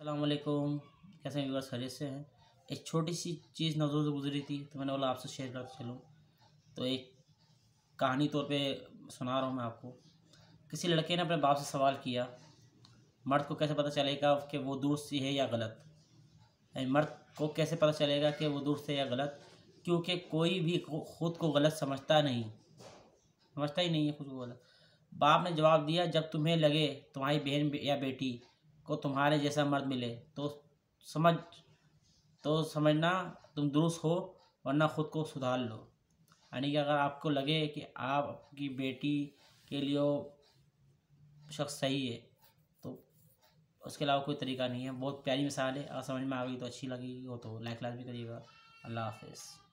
अल्लाम कैसे हैं खरीद से हैं एक छोटी सी चीज़ नज़र से गुजरी थी तो मैंने बोला आपसे शेयर कर चलूँ तो एक कहानी तौर पे सुना रहा हूँ मैं आपको किसी लड़के ने अपने बाप से सवाल किया मर्द को कैसे पता चलेगा कि वो दोस्त है या गलत मर्द को कैसे पता चलेगा कि वो दोस्त है या गलत क्योंकि कोई भी खुद को गलत समझता नहीं समझता ही नहीं है खुद को गलत बाप ने जवाब दिया जब तुम्हें लगे तुम्हारी बहन या बेटी को तुम्हारे जैसा मर्द मिले तो समझ तो समझना तुम दुरुस्त हो वरना ख़ुद को सुधार लो यानी कि अगर आपको लगे कि आपकी बेटी के लिए शख्स सही है तो उसके अलावा कोई तरीका नहीं है बहुत प्यारी मिसाल है अगर समझ में आ गई तो अच्छी लगी हो तो लाइक लाजमी करिएगा अल्लाह हाफिज़